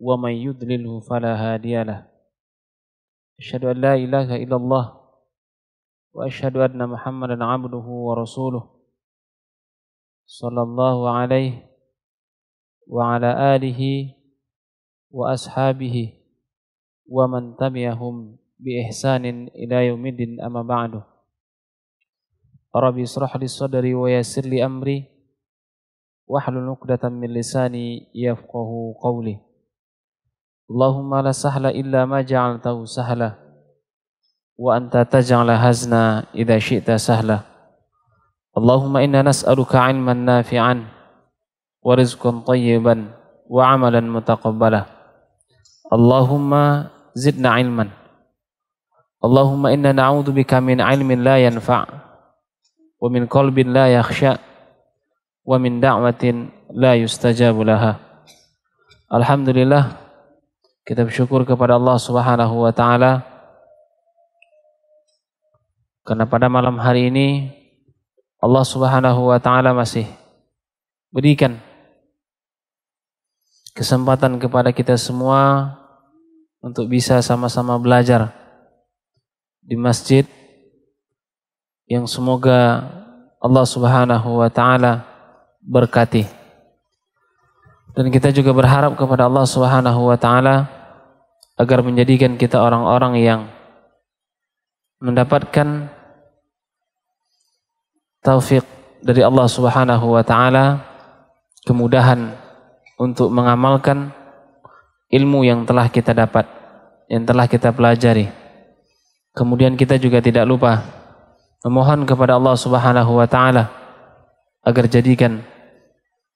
ومن يضلله فلا هادي له أشهد أن لا إله إلا الله وأشهد أن محمدا عبده ورسوله صلى الله عليه وعلى آله وأصحابه ومن تبعهم بإحسان إلى يوم الدين أما بعد ربي اشرح لي صدري ويسر لي أمري واحلل عقدة من لساني يفقهوا قولي اللهم لا سهل إلا ما جعلته سهلا وأنت تجعل هزنا إذا شئت سهلا اللهم إنا نسألك علما نافعا ورزقا طيبا وعملا متقبلا اللهم زدنا علما اللهم إنا نعوذ بك من علم لا ينفع ومن قلب لا يخشى ومن دعوة لا يستجاب لها الحمد لله Kita bersyukur kepada Allah Subhanahu wa taala karena pada malam hari ini Allah Subhanahu wa taala masih berikan kesempatan kepada kita semua untuk bisa sama-sama belajar di masjid yang semoga Allah Subhanahu wa taala berkati. Dan kita juga berharap kepada Allah Subhanahu wa taala agar menjadikan kita orang-orang yang mendapatkan taufik dari Allah Subhanahu wa taala, kemudahan untuk mengamalkan ilmu yang telah kita dapat, yang telah kita pelajari. Kemudian kita juga tidak lupa memohon kepada Allah Subhanahu wa taala agar jadikan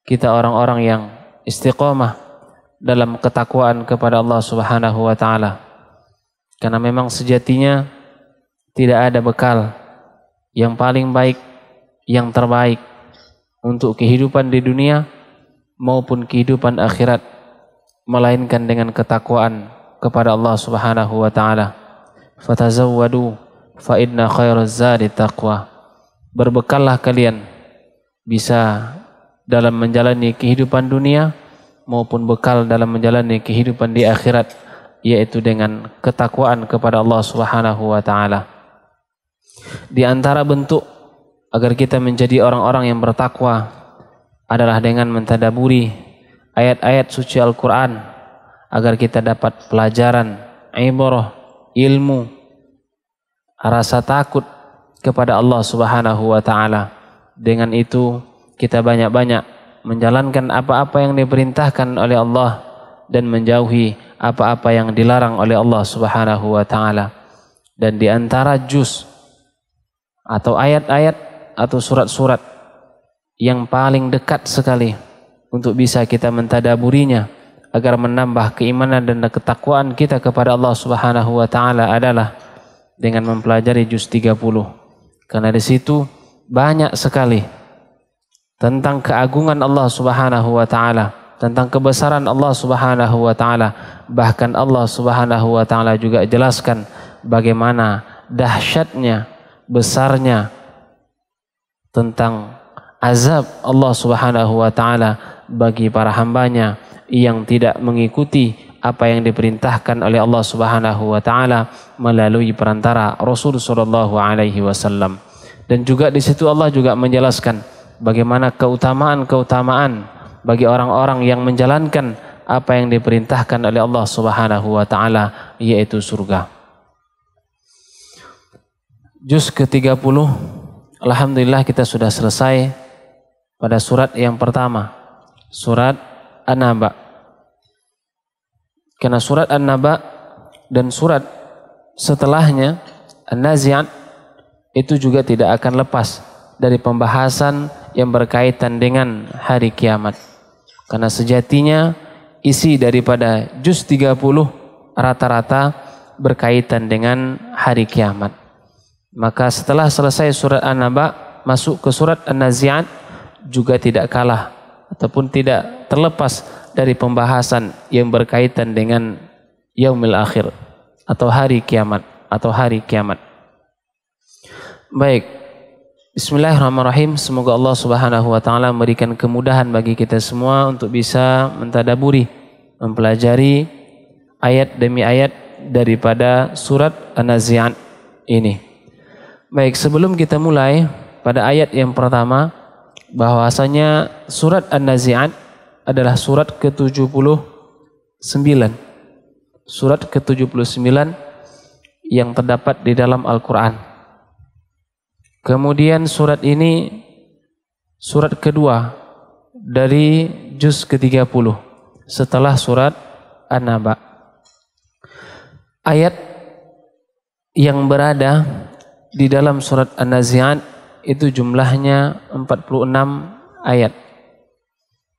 kita orang-orang yang istiqomah dalam ketakwaan kepada Allah Subhanahu wa taala. Karena memang sejatinya tidak ada bekal yang paling baik, yang terbaik untuk kehidupan di dunia maupun kehidupan akhirat melainkan dengan ketakwaan kepada Allah Subhanahu wa taala. Fatazawwadu fa inna zadi taqwa. Berbekallah kalian bisa dalam menjalani kehidupan dunia maupun bekal dalam menjalani kehidupan di akhirat yaitu dengan ketakwaan kepada Allah Subhanahu wa taala. Di antara bentuk agar kita menjadi orang-orang yang bertakwa adalah dengan mentadaburi ayat-ayat suci Al-Qur'an agar kita dapat pelajaran, ibrah, ilmu, rasa takut kepada Allah Subhanahu wa taala. Dengan itu kita banyak-banyak menjalankan apa-apa yang diperintahkan oleh Allah dan menjauhi apa-apa yang dilarang oleh Allah Subhanahu wa taala. Dan di antara juz atau ayat-ayat atau surat-surat yang paling dekat sekali untuk bisa kita mentadaburinya agar menambah keimanan dan ketakwaan kita kepada Allah Subhanahu wa taala adalah dengan mempelajari juz 30. Karena di situ banyak sekali tentang keagungan Allah Subhanahu wa taala, tentang kebesaran Allah Subhanahu wa taala. Bahkan Allah Subhanahu wa taala juga jelaskan bagaimana dahsyatnya, besarnya tentang azab Allah Subhanahu wa taala bagi para hambanya yang tidak mengikuti apa yang diperintahkan oleh Allah Subhanahu wa taala melalui perantara Rasul sallallahu alaihi wasallam. Dan juga di situ Allah juga menjelaskan bagaimana keutamaan-keutamaan bagi orang-orang yang menjalankan apa yang diperintahkan oleh Allah Subhanahu wa taala yaitu surga. Juz ke-30 alhamdulillah kita sudah selesai pada surat yang pertama, surat An-Naba. Karena surat An-Naba dan surat setelahnya An-Nazi'at itu juga tidak akan lepas dari pembahasan yang berkaitan dengan hari kiamat. Karena sejatinya isi daripada juz 30 rata-rata berkaitan dengan hari kiamat. Maka setelah selesai surat An-Naba masuk ke surat An-Nazi'at juga tidak kalah ataupun tidak terlepas dari pembahasan yang berkaitan dengan yaumil akhir atau hari kiamat atau hari kiamat. Baik, Bismillahirrahmanirrahim. Semoga Allah Subhanahu wa taala memberikan kemudahan bagi kita semua untuk bisa mentadaburi, mempelajari ayat demi ayat daripada surat An-Nazi'at ini. Baik, sebelum kita mulai pada ayat yang pertama bahwasanya surat An-Nazi'at adalah surat ke-79. Surat ke-79 yang terdapat di dalam Al-Qur'an Kemudian surat ini surat kedua dari juz ke-30 setelah surat An-Naba. Ayat yang berada di dalam surat An-Nazi'at itu jumlahnya 46 ayat.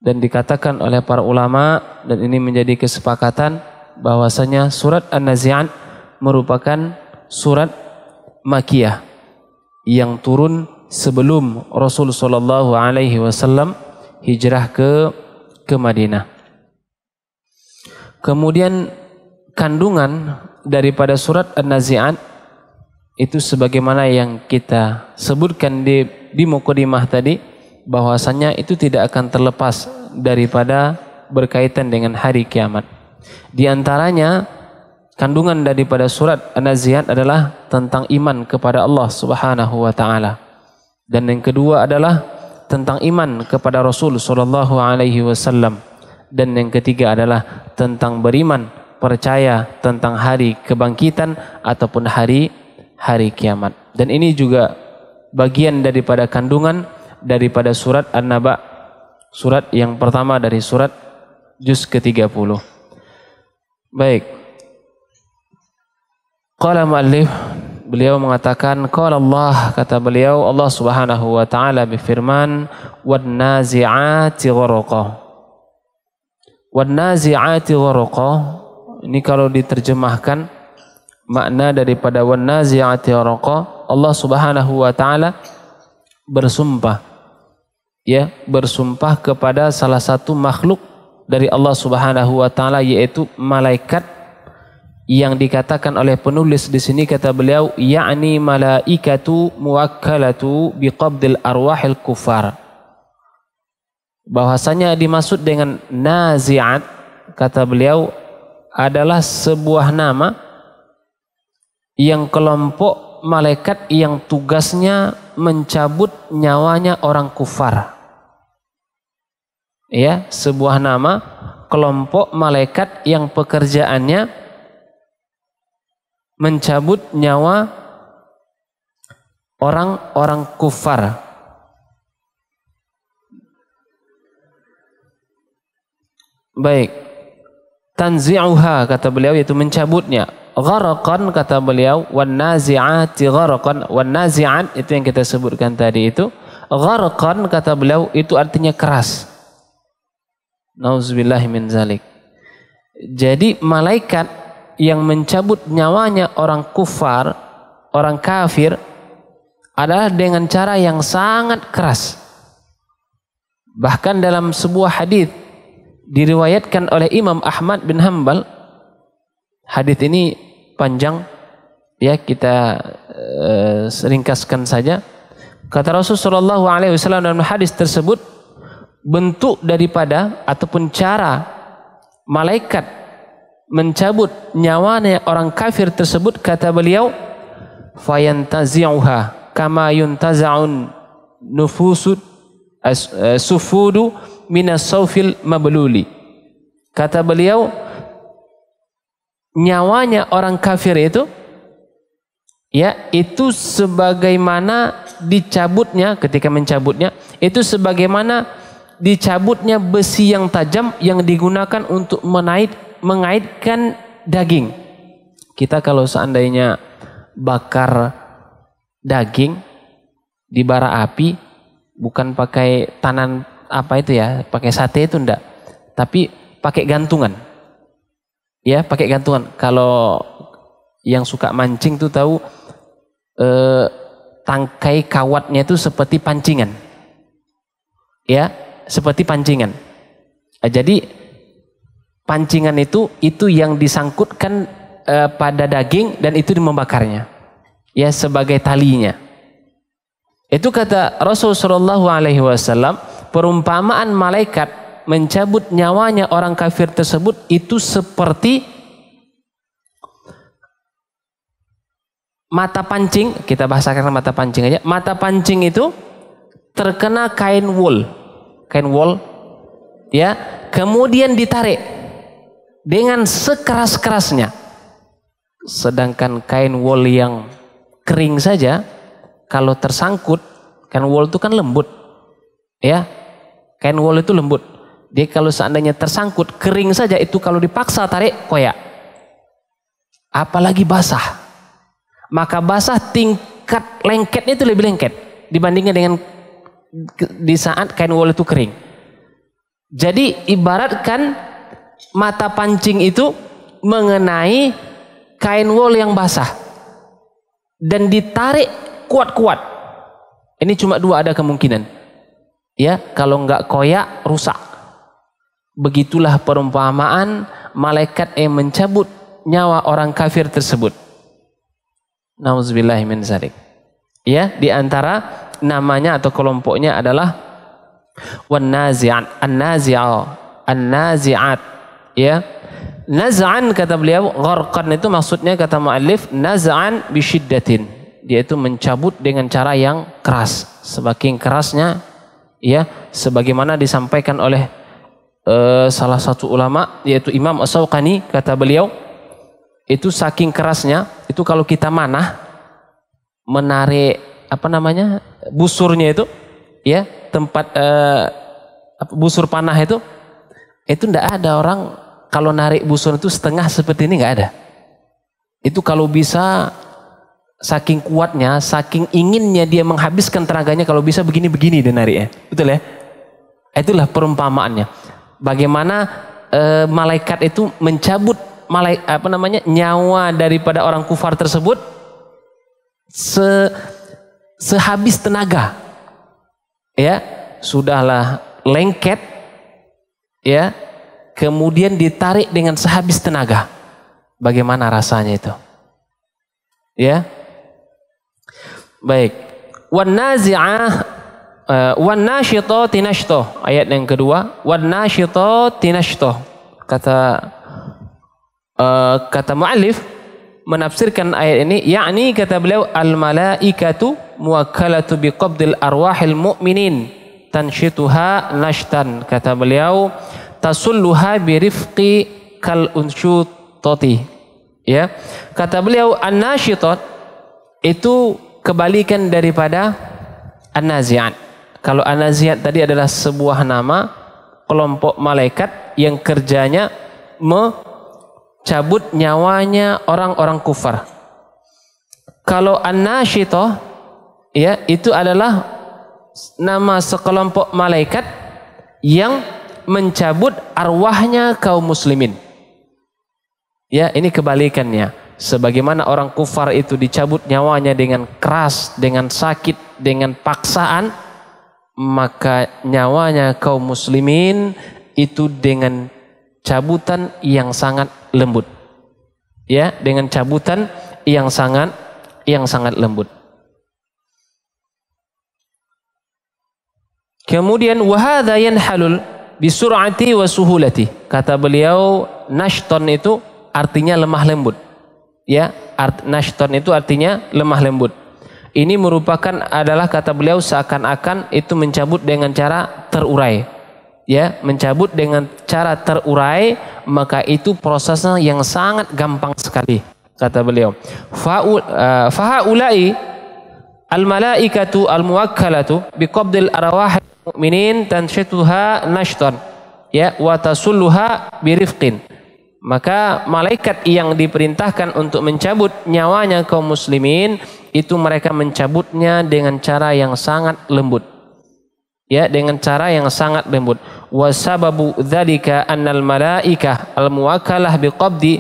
Dan dikatakan oleh para ulama dan ini menjadi kesepakatan bahwasanya surat An-Nazi'at merupakan surat Makiyah yang turun sebelum Rasul sallallahu alaihi wasallam hijrah ke ke Madinah. Kemudian kandungan daripada surat An-Nazi'at itu sebagaimana yang kita sebutkan di di mukadimah tadi bahwasannya itu tidak akan terlepas daripada berkaitan dengan hari kiamat. Di antaranya kandungan daripada surat An-Naziat adalah tentang iman kepada Allah Subhanahu wa taala. Dan yang kedua adalah tentang iman kepada Rasul sallallahu alaihi wasallam. Dan yang ketiga adalah tentang beriman percaya tentang hari kebangkitan ataupun hari hari kiamat. Dan ini juga bagian daripada kandungan daripada surat An-Naba. Surat yang pertama dari surat juz ke-30. Baik. Qala muallif beliau mengatakan qala Allah kata beliau Allah Subhanahu wa taala berfirman wan nazi'ati gharaqa wan nazi'ati gharaqa ini kalau diterjemahkan makna daripada wan nazi'ati gharaqa Allah Subhanahu wa taala bersumpah ya bersumpah kepada salah satu makhluk dari Allah Subhanahu wa taala yaitu malaikat yang dikatakan oleh penulis di sini kata beliau yakni malaikatu muwakkalatu biqabdil arwahil kufar bahwasanya dimaksud dengan naziat kata beliau adalah sebuah nama yang kelompok malaikat yang tugasnya mencabut nyawanya orang kufar ya sebuah nama kelompok malaikat yang pekerjaannya mencabut nyawa orang-orang kufar. Baik. Tanzi'uha kata beliau yaitu mencabutnya. Gharaqan kata beliau wan nazi'ati gharaqan wan nazi'at itu yang kita sebutkan tadi itu. Gharaqan kata beliau itu artinya keras. Nauzubillahi min zalik. Jadi malaikat yang mencabut nyawanya orang kufar, orang kafir adalah dengan cara yang sangat keras. Bahkan dalam sebuah hadis diriwayatkan oleh Imam Ahmad bin Hambal hadis ini panjang ya kita e, ringkaskan saja kata Rasul Shallallahu alaihi wasallam dalam hadis tersebut bentuk daripada ataupun cara malaikat mencabut nyawanya orang kafir tersebut kata beliau fayantazi'uha kama yuntaza'un nufusud as, eh, sufudu minas saufil mabluli kata beliau nyawanya orang kafir itu ya itu sebagaimana dicabutnya ketika mencabutnya itu sebagaimana dicabutnya besi yang tajam yang digunakan untuk menaik mengaitkan daging. Kita kalau seandainya bakar daging di bara api bukan pakai tanan apa itu ya, pakai sate itu enggak, tapi pakai gantungan. Ya, pakai gantungan. Kalau yang suka mancing tuh tahu eh, tangkai kawatnya itu seperti pancingan. Ya, seperti pancingan. Nah, jadi pancingan itu itu yang disangkutkan e, pada daging dan itu membakarnya ya sebagai talinya itu kata Rasul Shallallahu Alaihi Wasallam perumpamaan malaikat mencabut nyawanya orang kafir tersebut itu seperti mata pancing kita bahasakan mata pancing aja mata pancing itu terkena kain wool kain wool ya kemudian ditarik dengan sekeras-kerasnya. Sedangkan kain wol yang kering saja kalau tersangkut, kain wol itu kan lembut. Ya. Kain wol itu lembut. Dia kalau seandainya tersangkut kering saja itu kalau dipaksa tarik koyak. Apalagi basah. Maka basah tingkat lengketnya itu lebih lengket dibandingkan dengan di saat kain wol itu kering. Jadi ibaratkan mata pancing itu mengenai kain wol yang basah dan ditarik kuat-kuat. Ini cuma dua ada kemungkinan. Ya, kalau enggak koyak rusak. Begitulah perumpamaan malaikat yang mencabut nyawa orang kafir tersebut. Nauzubillah min zalik. Ya, di antara namanya atau kelompoknya adalah wan nazi'at, an-nazi'at, an-nazi'at ya naz'an kata beliau gharqan itu maksudnya kata muallif naz'an bisyiddatin yaitu mencabut dengan cara yang keras sebagian kerasnya ya sebagaimana disampaikan oleh uh, salah satu ulama yaitu Imam as kata beliau itu saking kerasnya itu kalau kita manah menarik apa namanya busurnya itu ya tempat uh, busur panah itu itu tidak ada orang kalau narik busur itu setengah seperti ini nggak ada. Itu kalau bisa saking kuatnya, saking inginnya dia menghabiskan tenaganya kalau bisa begini-begini dia nariknya. Betul ya? Itulah perumpamaannya. Bagaimana e, malaikat itu mencabut malaik apa namanya nyawa daripada orang kufar tersebut se, sehabis tenaga. Ya, sudahlah lengket ya kemudian ditarik dengan sehabis tenaga. Bagaimana rasanya itu? Ya. Baik. Wan nazi'ah eh, wan nasyitati nashto. Ayat yang kedua, wan nasyitati nashto. Kata eh, kata muallif menafsirkan ayat ini yakni kata beliau al malaikatu muwakkalatu biqabdil arwahil mu'minin tanshituha nashtan kata beliau tasulluha birifqi kal unsyutati. Ya. Kata beliau an itu kebalikan daripada an-nazi'at. Kalau an-nazi'at tadi adalah sebuah nama kelompok malaikat yang kerjanya mencabut nyawanya orang-orang kufar. Kalau an ya itu adalah nama sekelompok malaikat yang mencabut arwahnya kaum muslimin. Ya, ini kebalikannya. Sebagaimana orang kufar itu dicabut nyawanya dengan keras, dengan sakit, dengan paksaan, maka nyawanya kaum muslimin itu dengan cabutan yang sangat lembut. Ya, dengan cabutan yang sangat yang sangat lembut. Kemudian wahadayan halul bisur'ati wa suhulati. Kata beliau nashton itu artinya lemah lembut. Ya, art, nashton itu artinya lemah lembut. Ini merupakan adalah kata beliau seakan-akan itu mencabut dengan cara terurai. Ya, mencabut dengan cara terurai maka itu prosesnya yang sangat gampang sekali kata beliau. Eh, fahaulai al malaikatu al muwakkalatu biqabdil arwah mukminin tansyituha nashton ya wa tasulluha birifqin maka malaikat yang diperintahkan untuk mencabut nyawanya kaum muslimin itu mereka mencabutnya dengan cara yang sangat lembut ya dengan cara yang sangat lembut wasababu dzalika annal malaikah al muwakkalah biqabdi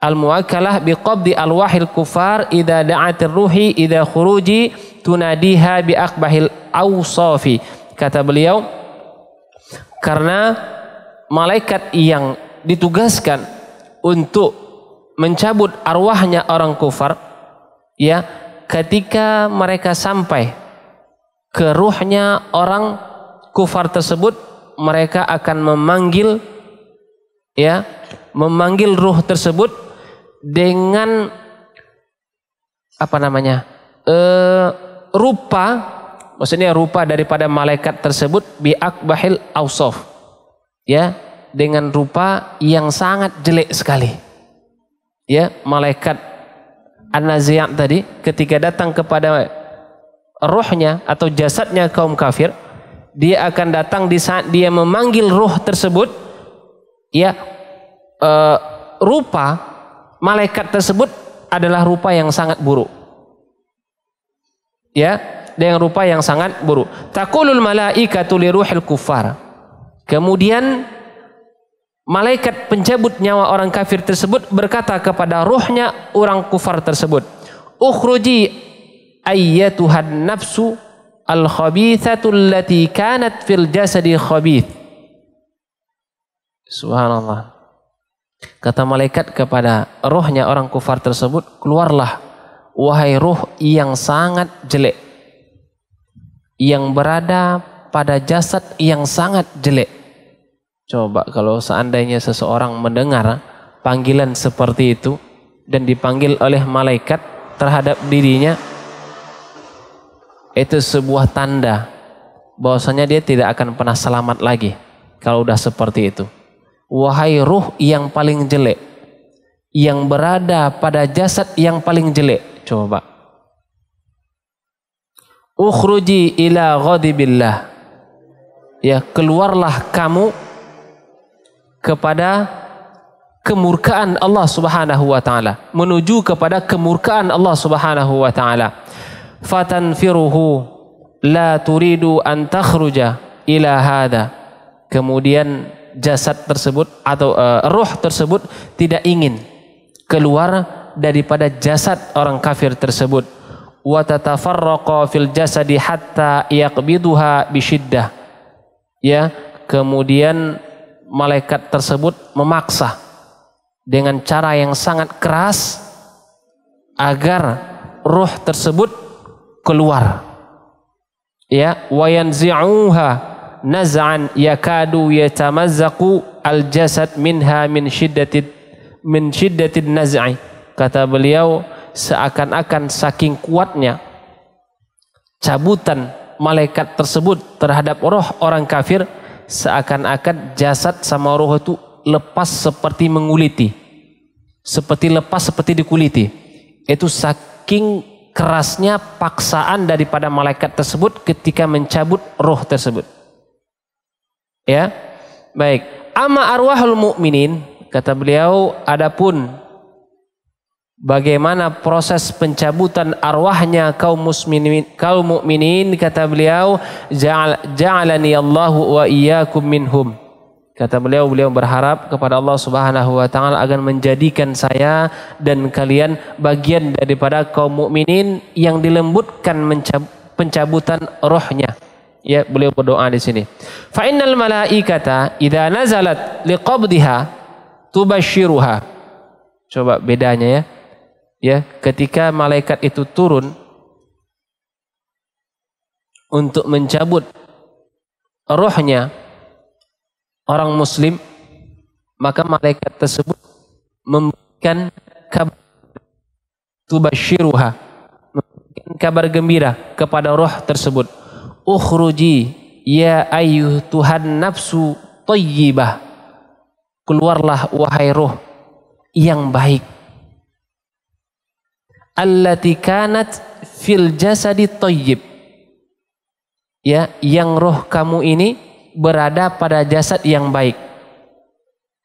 al muwakkalah biqabdi al wahil kufar idza da'atir ruhi idza khuruji tunadiha bi akbahil awsafi Kata beliau, karena malaikat yang ditugaskan untuk mencabut arwahnya orang kufar, ya, ketika mereka sampai ke ruhnya orang kufar tersebut, mereka akan memanggil ya, memanggil ruh tersebut dengan apa namanya? E, rupa maksudnya rupa daripada malaikat tersebut bi akbahil ausof ya dengan rupa yang sangat jelek sekali ya malaikat an-naziat tadi ketika datang kepada rohnya atau jasadnya kaum kafir dia akan datang di saat dia memanggil roh tersebut ya e, rupa malaikat tersebut adalah rupa yang sangat buruk ya dengan rupa yang sangat buruk. Takulul malaikatu liruhil kufar. Kemudian malaikat pencabut nyawa orang kafir tersebut berkata kepada ruhnya orang kufar tersebut, "Ukhruji ayyatuhan nafsu al-khabithatu allati kanat fil jasadi khabith." Subhanallah. Kata malaikat kepada rohnya orang kufar tersebut, keluarlah wahai ruh yang sangat jelek yang berada pada jasad yang sangat jelek. Coba kalau seandainya seseorang mendengar panggilan seperti itu dan dipanggil oleh malaikat terhadap dirinya itu sebuah tanda bahwasanya dia tidak akan pernah selamat lagi kalau udah seperti itu. Wahai ruh yang paling jelek, yang berada pada jasad yang paling jelek. Coba ukhruji ila ghadibillah ya keluarlah kamu kepada kemurkaan Allah Subhanahu wa taala menuju kepada kemurkaan Allah Subhanahu wa taala fatanfiruhu la turidu an takhruja ila hada kemudian jasad tersebut atau eh, uh, roh tersebut tidak ingin keluar daripada jasad orang kafir tersebut wa tatafarraqa fil jasadi hatta yaqbiduha bisyiddah. Ya, kemudian malaikat tersebut memaksa dengan cara yang sangat keras agar ruh tersebut keluar. Ya, wa yanzi'uha naz'an yakadu yatamazzaqu al jasad minha min syiddatit min syiddatin naz'i kata beliau seakan-akan saking kuatnya cabutan malaikat tersebut terhadap roh orang kafir seakan-akan jasad sama roh itu lepas seperti menguliti seperti lepas seperti dikuliti itu saking kerasnya paksaan daripada malaikat tersebut ketika mencabut roh tersebut ya baik ama arwahul mukminin kata beliau adapun bagaimana proses pencabutan arwahnya kaum muslimin kaum mukminin kata beliau ja'alani Allah wa iyyakum minhum kata beliau beliau berharap kepada Allah Subhanahu wa taala akan menjadikan saya dan kalian bagian daripada kaum mukminin yang dilembutkan pencabutan rohnya ya beliau berdoa di sini fa innal malaikata idza nazalat liqabdiha tubashiruha coba bedanya ya ya ketika malaikat itu turun untuk mencabut rohnya orang muslim maka malaikat tersebut memberikan kabar tubasyiruha memberikan kabar gembira kepada roh tersebut ukhruji ya ayuh Tuhan nafsu tayyibah keluarlah wahai roh yang baik allati kanat fil jasadi thayyib. Ya, yang roh kamu ini berada pada jasad yang baik.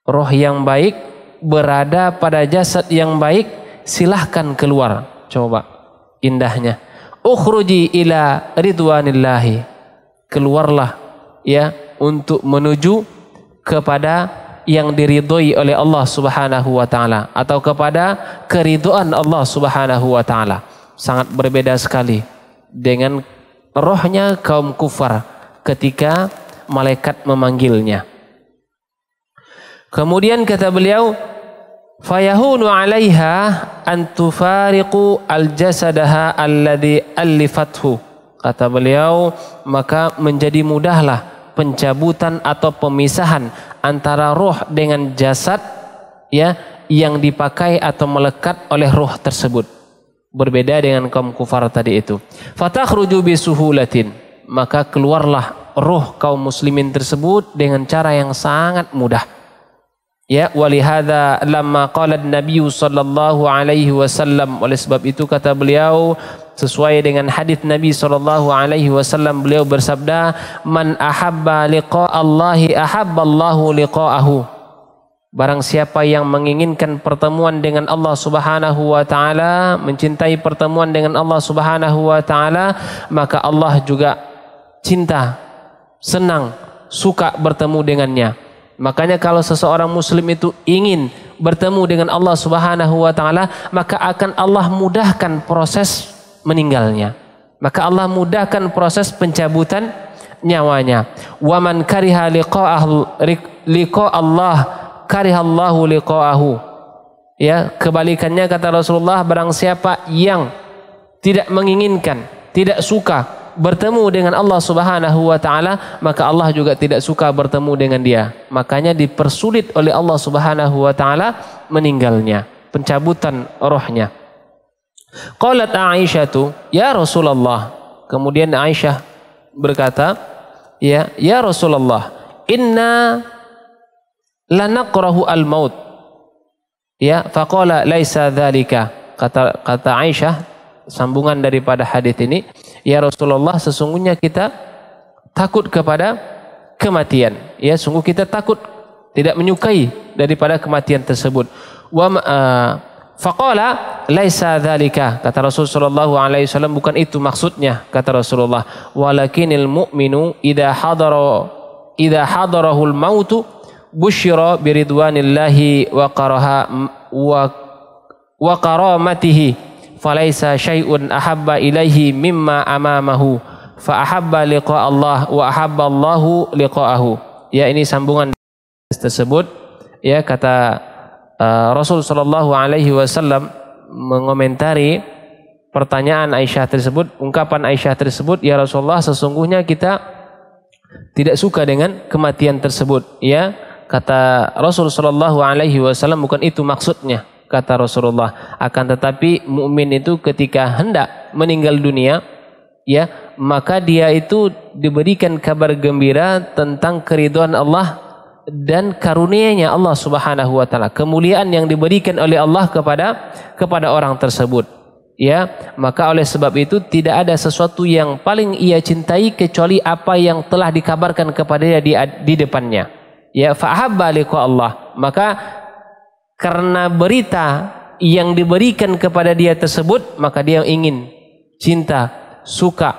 Roh yang baik berada pada jasad yang baik, silahkan keluar. Coba indahnya. Ukhruji ila ridwanillahi. Keluarlah ya untuk menuju kepada yang diridhoi oleh Allah Subhanahu wa taala atau kepada keridhaan Allah Subhanahu wa taala. Sangat berbeda sekali dengan rohnya kaum kufar ketika malaikat memanggilnya. Kemudian kata beliau, fayahunu 'alaiha an tufariqu al-jasadaha alladhi alifathu. Kata beliau, maka menjadi mudahlah pencabutan atau pemisahan antara roh dengan jasad ya yang dipakai atau melekat oleh roh tersebut. Berbeda dengan kaum kufar tadi itu. Fatakhruju bisuhulatin. Maka keluarlah roh kaum muslimin tersebut dengan cara yang sangat mudah. Ya, walihada lama qala Nabi sallallahu alaihi wasallam oleh sebab itu kata beliau sesuai dengan hadis Nabi sallallahu alaihi wasallam beliau bersabda man ahabba liqa Allahi ahabba Allahu liqa'ahu Barang siapa yang menginginkan pertemuan dengan Allah Subhanahu wa taala, mencintai pertemuan dengan Allah Subhanahu wa taala, maka Allah juga cinta, senang, suka bertemu dengannya. Makanya kalau seseorang muslim itu ingin bertemu dengan Allah Subhanahu wa taala, maka akan Allah mudahkan proses meninggalnya. Maka Allah mudahkan proses pencabutan nyawanya. Waman kariha liqa Allah karihallahu liqa'ahu. Ya, kebalikannya kata Rasulullah barang siapa yang tidak menginginkan, tidak suka bertemu dengan Allah Subhanahu wa taala, maka Allah juga tidak suka bertemu dengan dia. Makanya dipersulit oleh Allah Subhanahu wa taala meninggalnya, pencabutan rohnya. Qalat Aisyah tu, "Ya Rasulullah." Kemudian Aisyah berkata, "Ya, ya Rasulullah, inna lanakrahu al-maut." Ya, faqala laisa dzalika. Kata kata Aisyah, sambungan daripada hadis ini, ya Rasulullah sesungguhnya kita takut kepada kematian. Ya, sungguh kita takut tidak menyukai daripada kematian tersebut. Wa uh, faqala laisa dzalika kata Rasul sallallahu alaihi wasallam bukan itu maksudnya kata Rasulullah walakinil mu'minu idza hadara idza hadarahul mautu busyira biridwanillahi wa qaraha wa wa karamatihi falaisa syai'un ahabba ilaihi mimma amamahu fa ahabba liqa Allah wa ahabba Allahu liqa'ahu ya ini sambungan tersebut ya kata uh, Rasul sallallahu alaihi wasallam mengomentari pertanyaan Aisyah tersebut ungkapan Aisyah tersebut ya Rasulullah sesungguhnya kita tidak suka dengan kematian tersebut ya kata Rasul sallallahu alaihi wasallam bukan itu maksudnya kata Rasulullah. Akan tetapi mukmin itu ketika hendak meninggal dunia, ya maka dia itu diberikan kabar gembira tentang keriduan Allah dan karunia-Nya Allah Subhanahu wa taala, kemuliaan yang diberikan oleh Allah kepada kepada orang tersebut. Ya, maka oleh sebab itu tidak ada sesuatu yang paling ia cintai kecuali apa yang telah dikabarkan kepadanya di di depannya. Ya, fahabba Allah. Maka karena berita yang diberikan kepada dia tersebut maka dia ingin cinta, suka,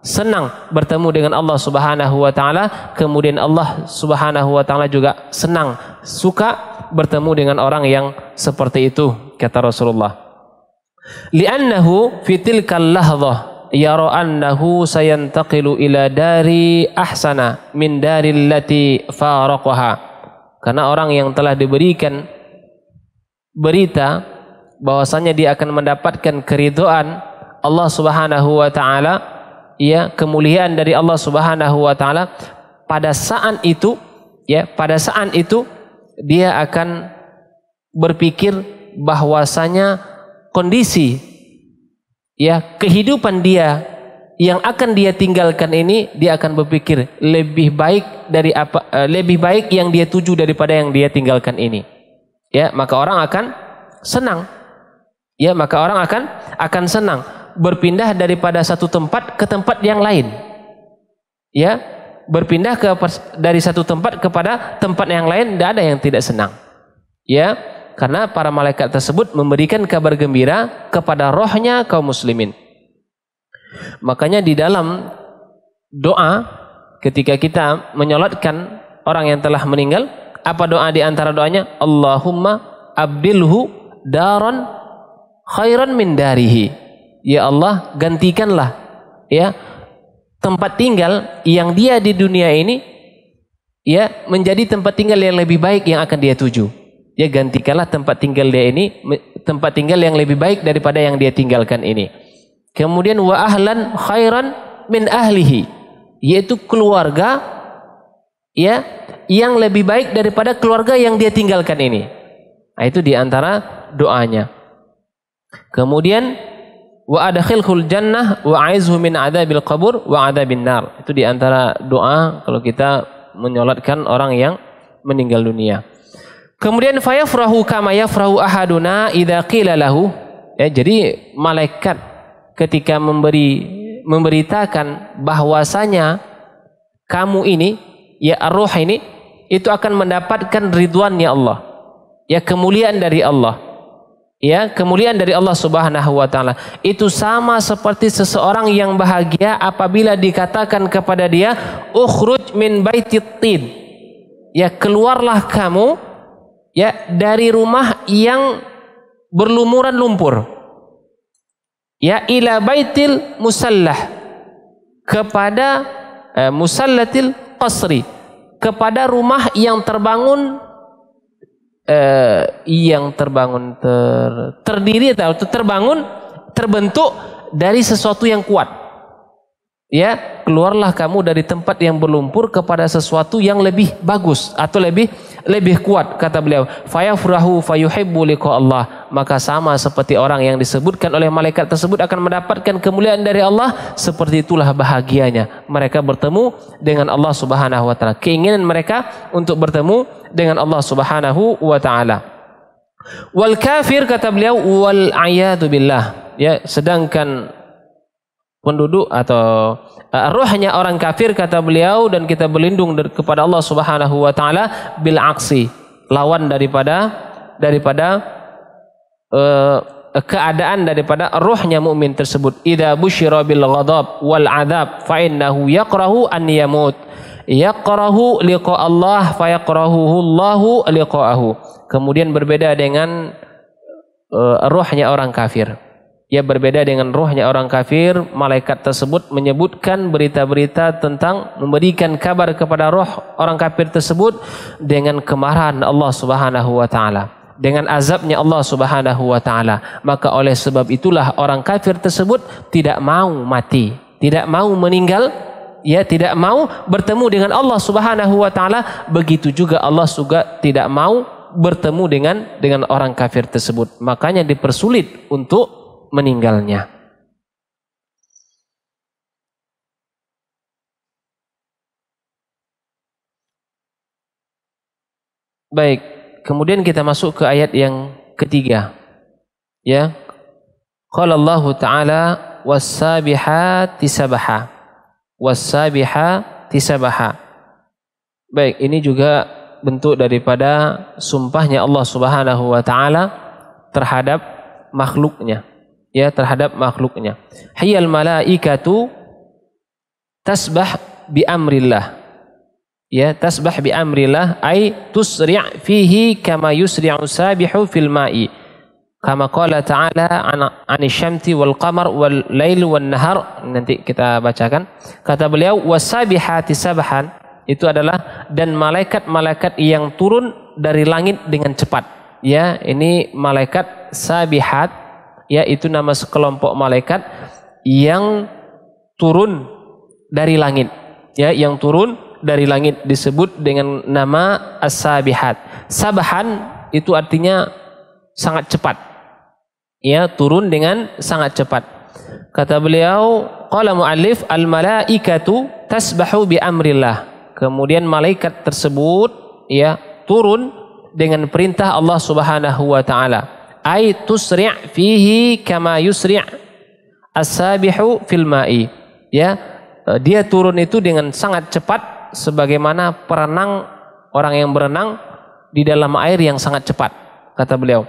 senang bertemu dengan Allah Subhanahu wa taala, kemudian Allah Subhanahu wa taala juga senang, suka bertemu dengan orang yang seperti itu kata Rasulullah. Li'annahu fi tilkal lahdhah yara annahu sayantaqilu ila dari ahsana min dari lati faraqaha. Karena orang yang telah diberikan berita bahwasanya dia akan mendapatkan keridhaan Allah Subhanahu wa taala ya kemuliaan dari Allah Subhanahu wa taala pada saat itu ya pada saat itu dia akan berpikir bahwasanya kondisi ya kehidupan dia yang akan dia tinggalkan ini dia akan berpikir lebih baik dari apa eh, lebih baik yang dia tuju daripada yang dia tinggalkan ini ya maka orang akan senang. Ya maka orang akan akan senang berpindah daripada satu tempat ke tempat yang lain. Ya, berpindah ke dari satu tempat kepada tempat yang lain tidak ada yang tidak senang. Ya, karena para malaikat tersebut memberikan kabar gembira kepada rohnya kaum muslimin. Makanya di dalam doa ketika kita menyolatkan orang yang telah meninggal, apa doa di antara doanya? Allahumma abdilhu daron khairan min darihi. Ya Allah, gantikanlah ya tempat tinggal yang dia di dunia ini ya menjadi tempat tinggal yang lebih baik yang akan dia tuju. Ya gantikanlah tempat tinggal dia ini tempat tinggal yang lebih baik daripada yang dia tinggalkan ini. Kemudian wa ahlan khairan min ahlihi yaitu keluarga ya yang lebih baik daripada keluarga yang dia tinggalkan ini. Nah, itu diantara doanya. Kemudian wa adkhilhul jannah wa aizhu min adzabil qabur wa adzabin nar. Itu diantara doa kalau kita menyolatkan orang yang meninggal dunia. Kemudian fayafrahu kama yafrahu ahaduna idza qila lahu. Ya, jadi malaikat ketika memberi memberitakan bahwasanya kamu ini ya ar ini itu akan mendapatkan ridwannya Allah. Ya kemuliaan dari Allah. Ya, kemuliaan dari Allah Subhanahu wa taala. Itu sama seperti seseorang yang bahagia apabila dikatakan kepada dia, "Ukhruj min baitit tin." Ya, keluarlah kamu ya dari rumah yang berlumuran lumpur. Ya, ila baitil musallah kepada eh, musallatil qasri kepada rumah yang terbangun eh, yang terbangun ter, terdiri atau terbangun terbentuk dari sesuatu yang kuat ya keluarlah kamu dari tempat yang berlumpur kepada sesuatu yang lebih bagus atau lebih lebih kuat kata beliau fayafrahu fayuhibbu liqa Allah maka sama seperti orang yang disebutkan oleh malaikat tersebut akan mendapatkan kemuliaan dari Allah seperti itulah bahagianya mereka bertemu dengan Allah Subhanahu wa taala keinginan mereka untuk bertemu dengan Allah Subhanahu wa taala wal kafir kata beliau wal billah ya sedangkan penduduk atau uh, eh, rohnya orang kafir kata beliau dan kita berlindung kepada Allah Subhanahu wa taala bil aksi lawan daripada daripada uh, keadaan daripada rohnya mukmin tersebut idza busyira bil ghadab wal adab fa innahu yaqrahu an yamut yaqrahu liqa Allah fa yaqrahuhu Allah liqa'ahu kemudian berbeda dengan uh, eh, rohnya orang kafir Ya berbeda dengan rohnya orang kafir, malaikat tersebut menyebutkan berita-berita tentang memberikan kabar kepada roh orang kafir tersebut dengan kemarahan Allah Subhanahu wa taala dengan azabnya Allah Subhanahu wa taala. Maka oleh sebab itulah orang kafir tersebut tidak mau mati, tidak mau meninggal, ya tidak mau bertemu dengan Allah Subhanahu wa taala. Begitu juga Allah juga tidak mau bertemu dengan dengan orang kafir tersebut. Makanya dipersulit untuk meninggalnya. Baik, kemudian kita masuk ke ayat yang ketiga. Ya. Qala Allah Ta'ala was tisabaha, sabaha. was Baik, ini juga bentuk daripada sumpahnya Allah Subhanahu wa taala terhadap makhluknya ya terhadap makhluknya. Hiyal malaikatu tasbah bi amrillah. Ya, tasbah bi amrillah ay tusri' fihi kama yusri'u sabihu fil ma'i. Kama qala ta'ala an, an syamti wal qamar wal lail wal nahar nanti kita bacakan. Kata beliau wasabihati sabhan itu adalah dan malaikat-malaikat yang turun dari langit dengan cepat. Ya, ini malaikat sabihat ya itu nama sekelompok malaikat yang turun dari langit ya yang turun dari langit disebut dengan nama as-sabihat sabahan itu artinya sangat cepat ya turun dengan sangat cepat kata beliau qala muallif al malaikatu tasbahu bi amrillah kemudian malaikat tersebut ya turun dengan perintah Allah Subhanahu wa taala Ay tusri' fihi kama yusri' as fil ma'i. Ya, e, dia turun itu dengan sangat cepat sebagaimana perenang orang yang berenang di dalam air yang sangat cepat kata beliau.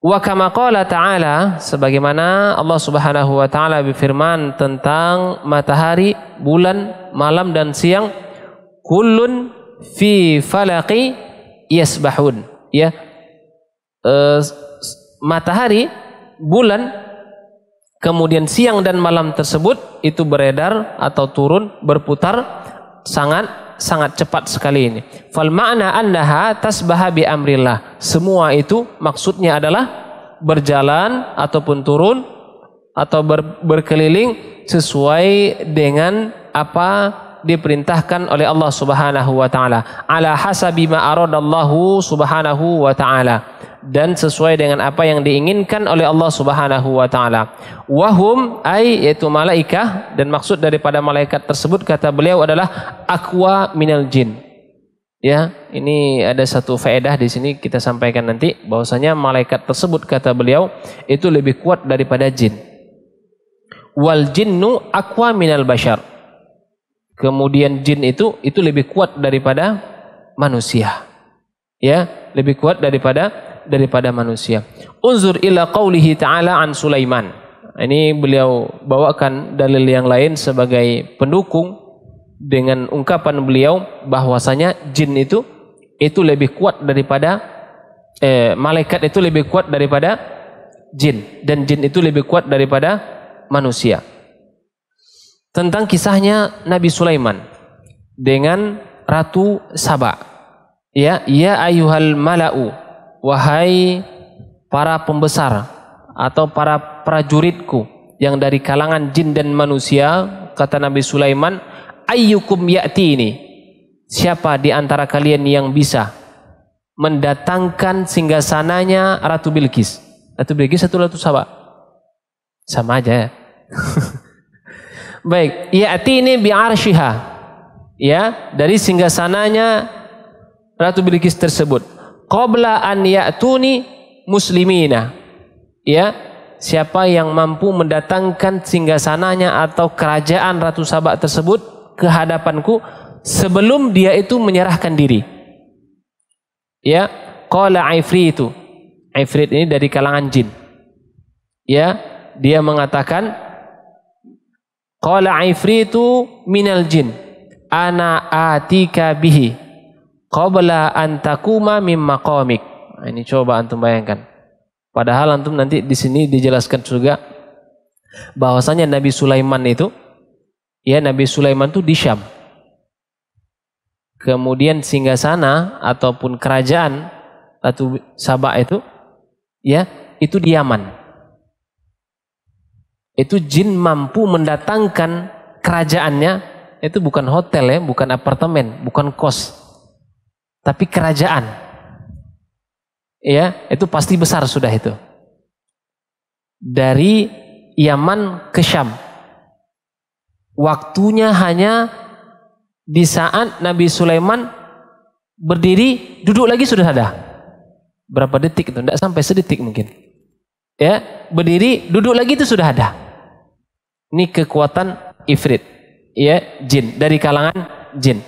Wa kama qala ta'ala sebagaimana Allah Subhanahu wa taala berfirman tentang matahari, bulan, malam dan siang kullun fi falaqi yasbahun ya e, matahari, bulan, kemudian siang dan malam tersebut itu beredar atau turun berputar sangat sangat cepat sekali ini. Fal ma'na annaha tasbaha bi amrillah. Semua itu maksudnya adalah berjalan ataupun turun atau ber, berkeliling sesuai dengan apa diperintahkan oleh Allah Subhanahu wa taala. Ala hasabi ma aradallahu subhanahu wa taala dan sesuai dengan apa yang diinginkan oleh Allah Subhanahu wa taala. Wahum ai yaitu malaikah dan maksud daripada malaikat tersebut kata beliau adalah aqua minal jin. Ya, ini ada satu faedah di sini kita sampaikan nanti bahwasanya malaikat tersebut kata beliau itu lebih kuat daripada jin. Wal jinnu aqua minal bashar. Kemudian jin itu itu lebih kuat daripada manusia. Ya, lebih kuat daripada daripada manusia. Unzur ila qawlihi ta'ala an Sulaiman. Ini beliau bawakan dalil yang lain sebagai pendukung dengan ungkapan beliau bahwasanya jin itu itu lebih kuat daripada eh, malaikat itu lebih kuat daripada jin dan jin itu lebih kuat daripada manusia. Tentang kisahnya Nabi Sulaiman dengan Ratu Saba. Ya, ya ayuhal malau Wahai para pembesar atau para prajuritku yang dari kalangan jin dan manusia, kata Nabi Sulaiman, ayyukum ya'ti ini. Siapa di antara kalian yang bisa mendatangkan singgasananya Ratu Bilqis? Ratu Bilqis satu Ratu Sabah. Sama aja ya. Baik, ya'ti ini biar syihah Ya, dari singgasananya Ratu Bilqis tersebut qabla an ya'tuni muslimina. Ya, siapa yang mampu mendatangkan singgasananya atau kerajaan Ratu Sabak tersebut ke hadapanku sebelum dia itu menyerahkan diri. Ya, qala ifrit itu. Aifrit ini dari kalangan jin. Ya, dia mengatakan qala ifrit itu minal jin. Ana atika bihi qabla an takuma mim maqamik. Nah, ini coba antum bayangkan. Padahal antum nanti di sini dijelaskan juga bahwasanya Nabi Sulaiman itu ya Nabi Sulaiman itu di Syam. Kemudian singgah sana ataupun kerajaan atau Sabah itu ya itu di Yaman. Itu jin mampu mendatangkan kerajaannya itu bukan hotel ya, bukan apartemen, bukan kos, tapi kerajaan. Ya, itu pasti besar sudah itu. Dari Yaman ke Syam. Waktunya hanya di saat Nabi Sulaiman berdiri, duduk lagi sudah ada. Berapa detik itu? Tidak sampai sedetik mungkin. Ya, berdiri, duduk lagi itu sudah ada. Ini kekuatan ifrit, ya, jin dari kalangan jin.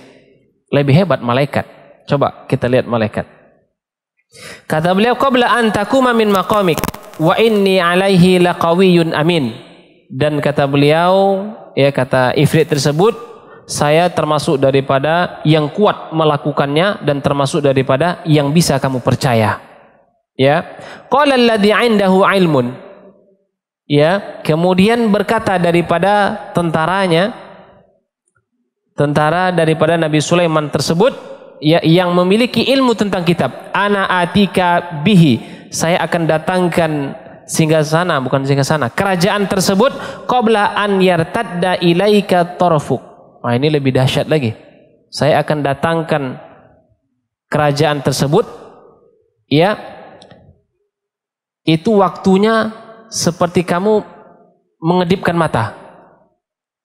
Lebih hebat malaikat. Coba kita lihat malaikat. Kata beliau, "Qabla an takuma min maqamik wa inni alaihi laqawiyyun amin." Dan kata beliau, ya kata ifrit tersebut, saya termasuk daripada yang kuat melakukannya dan termasuk daripada yang bisa kamu percaya. Ya. Qala alladhi 'indahu 'ilmun. Ya, kemudian berkata daripada tentaranya tentara daripada Nabi Sulaiman tersebut, ya, yang memiliki ilmu tentang kitab ana atika bihi saya akan datangkan sehingga sana bukan sehingga sana kerajaan tersebut qabla an yartadda ilaika tarfuk nah ini lebih dahsyat lagi saya akan datangkan kerajaan tersebut ya itu waktunya seperti kamu mengedipkan mata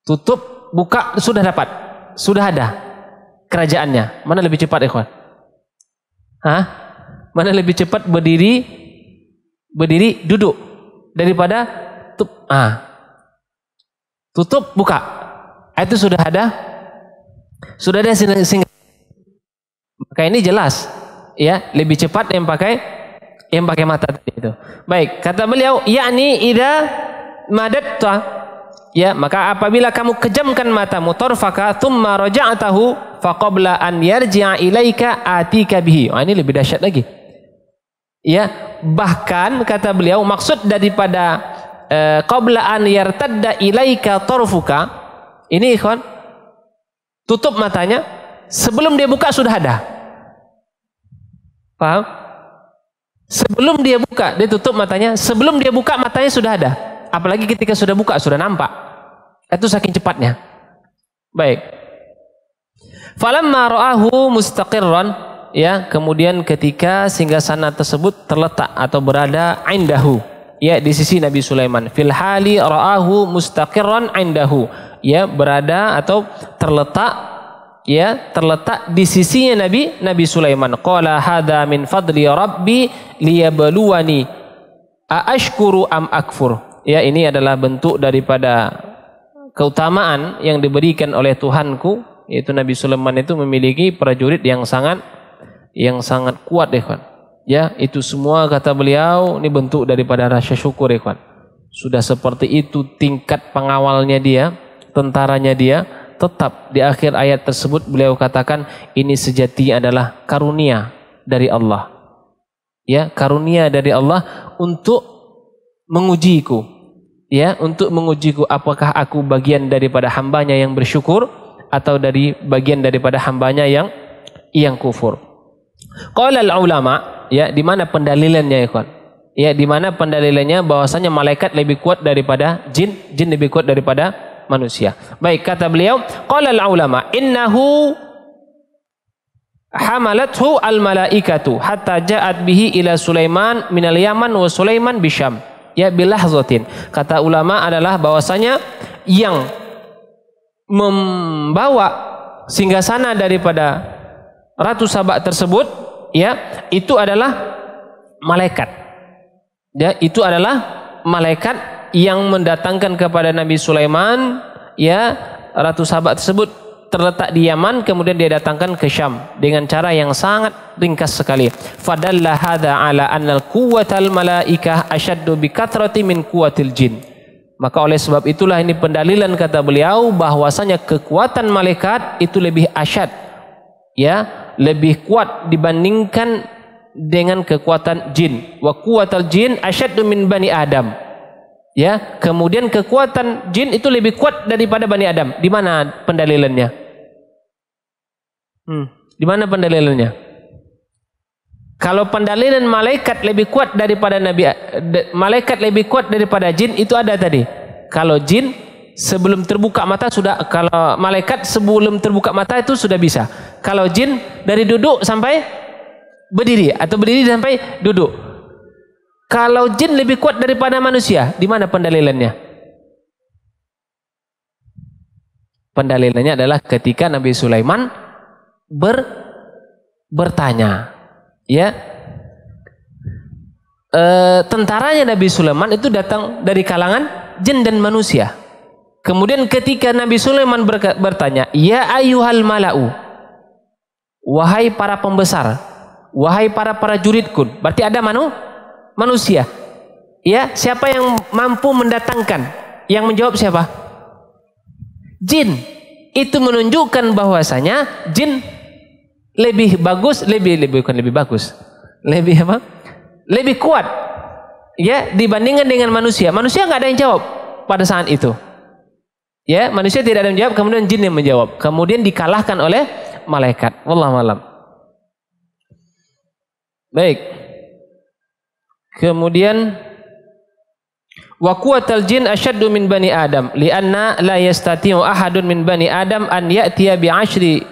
tutup buka sudah dapat sudah ada kerajaannya. Mana lebih cepat ikhwan? Hah? Mana lebih cepat berdiri berdiri duduk daripada tutup ah. Tutup buka. Itu sudah ada sudah ada singgah. Maka ini jelas ya, lebih cepat yang pakai yang pakai mata tadi itu. Baik, kata beliau yakni ida madat Ya, maka apabila kamu kejamkan matamu tarfaka thumma raja'tahu faqabla an yarji'a ilaika atika bihi. Oh, ini lebih dahsyat lagi. Ya, bahkan kata beliau maksud daripada eh, qabla an yartadda ilaika tarfuka ini ikhwan tutup matanya sebelum dia buka sudah ada. Paham? Sebelum dia buka, dia tutup matanya, sebelum dia buka matanya sudah ada. Apalagi ketika sudah buka sudah nampak. Itu saking cepatnya. Baik. Falamma ra'ahu mustaqirran ya, kemudian ketika singgasana tersebut terletak atau berada indahu ya di sisi Nabi Sulaiman. Fil hali ra'ahu mustaqirran indahu ya berada atau terletak ya terletak di sisinya Nabi Nabi Sulaiman. Qala hadza min fadli rabbi liyabluwani a am akfur. Ya ini adalah bentuk daripada keutamaan yang diberikan oleh Tuhanku yaitu Nabi Sulaiman itu memiliki prajurit yang sangat yang sangat kuat ikhwan. Ya, itu semua kata beliau ini bentuk daripada rasa syukur deh kan. Sudah seperti itu tingkat pengawalnya dia, tentaranya dia, tetap di akhir ayat tersebut beliau katakan ini sejati adalah karunia dari Allah. Ya, karunia dari Allah untuk mengujiku, ya untuk mengujiku apakah aku bagian daripada hambanya yang bersyukur atau dari bagian daripada hambanya yang yang kufur. Qala ulama ya di mana pendalilannya ya ikhwan? Ya di mana pendalilannya bahwasanya malaikat lebih kuat daripada jin, jin lebih kuat daripada manusia. Baik kata beliau, qala ulama innahu hamalathu al malaikatu hatta ja'at bihi ila Sulaiman al Yaman wa Sulaiman bisyam ya zotin Kata ulama adalah bahwasanya yang membawa sehingga sana daripada ratu sabak tersebut ya itu adalah malaikat. Ya, itu adalah malaikat yang mendatangkan kepada Nabi Sulaiman ya ratu sabak tersebut terletak di Yaman kemudian dia datangkan ke Syam dengan cara yang sangat ringkas sekali fadalla hadza ala annal quwwatal malaikah ashaddu bikathrati min quwwatil jin maka oleh sebab itulah ini pendalilan kata beliau bahwasanya kekuatan malaikat itu lebih asyad ya lebih kuat dibandingkan dengan kekuatan jin wa quwwatal jin ashaddu min bani adam Ya, kemudian kekuatan jin itu lebih kuat daripada Bani Adam. Di mana pendalilannya? Hmm, di mana pendalilannya? Kalau pendalilan malaikat lebih kuat daripada nabi malaikat lebih kuat daripada jin itu ada tadi. Kalau jin sebelum terbuka mata sudah kalau malaikat sebelum terbuka mata itu sudah bisa. Kalau jin dari duduk sampai berdiri atau berdiri sampai duduk. Kalau jin lebih kuat daripada manusia, di mana pendalilannya? Pendalilannya adalah ketika Nabi Sulaiman ber, bertanya, ya e, tentaranya Nabi Sulaiman itu datang dari kalangan jin dan manusia. Kemudian ketika Nabi Sulaiman bertanya, ya ayuhal malau, wahai para pembesar, wahai para prajuritku, berarti ada manusia manusia. Ya, siapa yang mampu mendatangkan? Yang menjawab siapa? Jin. Itu menunjukkan bahwasanya jin lebih bagus, lebih lebih bukan lebih bagus. Lebih apa? Lebih kuat. Ya, dibandingkan dengan manusia. Manusia nggak ada yang jawab pada saat itu. Ya, manusia tidak ada yang menjawab, kemudian jin yang menjawab. Kemudian dikalahkan oleh malaikat. Wallahualam. malam. Baik. Kemudian wa quwwatal jin asyaddu min bani adam lianna la yastati'u ahadun min bani adam an ya'tiya bi ashri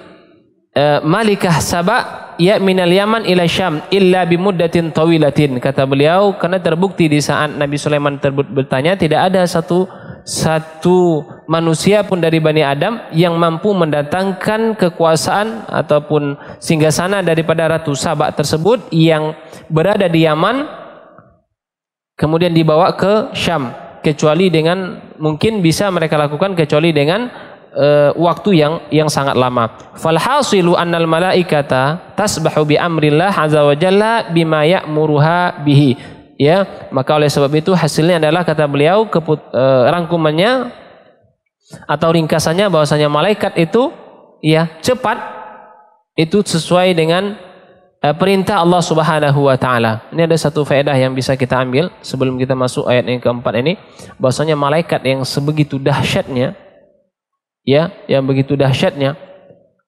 eh, malikah saba ya minal yaman ila syam illa bi muddatin tawilatin kata beliau karena terbukti di saat Nabi Sulaiman bertanya tidak ada satu satu manusia pun dari Bani Adam yang mampu mendatangkan kekuasaan ataupun singgasana daripada Ratu Sabak tersebut yang berada di Yaman kemudian dibawa ke Syam kecuali dengan mungkin bisa mereka lakukan kecuali dengan uh, waktu yang yang sangat lama. Falhasilu annal malaikata tasbahu bi amrillah azza wa jalla bima ya'muruha bihi. Ya, maka oleh sebab itu hasilnya adalah kata beliau keput, uh, rangkumannya atau ringkasannya bahwasanya malaikat itu ya cepat itu sesuai dengan Eh, perintah Allah Subhanahu wa taala. Ini ada satu faedah yang bisa kita ambil sebelum kita masuk ayat yang keempat ini, bahwasanya malaikat yang sebegitu dahsyatnya ya, yang begitu dahsyatnya,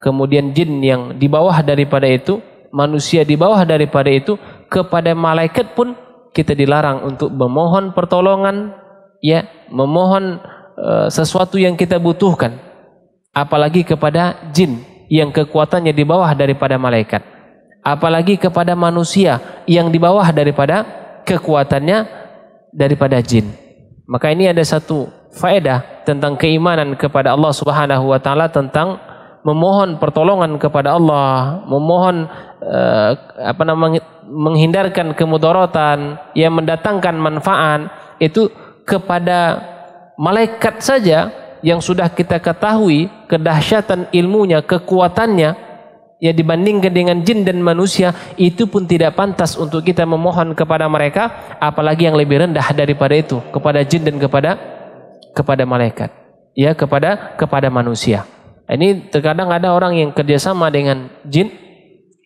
kemudian jin yang di bawah daripada itu, manusia di bawah daripada itu, kepada malaikat pun kita dilarang untuk memohon pertolongan, ya, memohon e, sesuatu yang kita butuhkan, apalagi kepada jin yang kekuatannya di bawah daripada malaikat apalagi kepada manusia yang di bawah daripada kekuatannya daripada jin. Maka ini ada satu faedah tentang keimanan kepada Allah Subhanahu wa taala tentang memohon pertolongan kepada Allah, memohon eh, apa namanya menghindarkan kemudaratan yang mendatangkan manfaat itu kepada malaikat saja yang sudah kita ketahui kedahsyatan ilmunya, kekuatannya ya dibandingkan dengan jin dan manusia itu pun tidak pantas untuk kita memohon kepada mereka apalagi yang lebih rendah daripada itu kepada jin dan kepada kepada malaikat ya kepada kepada manusia ini terkadang ada orang yang kerjasama dengan jin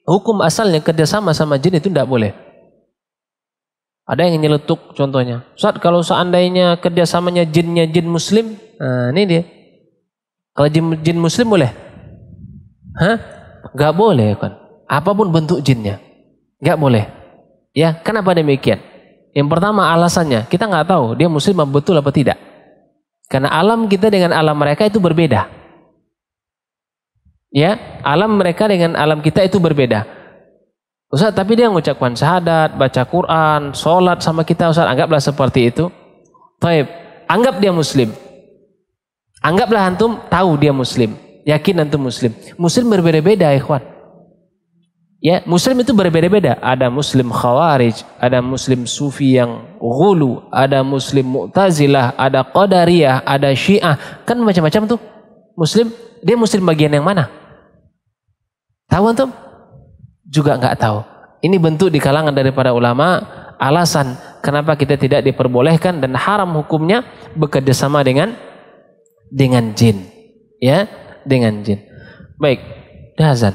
hukum asalnya kerjasama sama jin itu tidak boleh ada yang nyeletuk contohnya saat kalau seandainya kerjasamanya jinnya jin muslim nah ini dia kalau jin, jin muslim boleh Hah? Gak boleh kan. Apapun bentuk jinnya. Gak boleh. Ya, kenapa demikian? Yang pertama alasannya, kita nggak tahu dia muslim betul apa tidak. Karena alam kita dengan alam mereka itu berbeda. Ya, alam mereka dengan alam kita itu berbeda. Ustaz, tapi dia mengucapkan syahadat, baca Quran, sholat sama kita, Ustaz, anggaplah seperti itu. Taib, anggap dia muslim. Anggaplah antum tahu dia muslim. Yakin antum muslim. Muslim berbeda-beda ikhwan. Ya, muslim itu berbeda-beda. Ada muslim khawarij, ada muslim sufi yang gulu, ada muslim mu'tazilah, ada qadariyah, ada syiah. Kan macam-macam tuh. Muslim, dia muslim bagian yang mana? Tahu antum? Juga nggak tahu. Ini bentuk di kalangan daripada ulama alasan kenapa kita tidak diperbolehkan dan haram hukumnya bekerja sama dengan dengan jin. Ya, dengan jin. Baik, Hazan.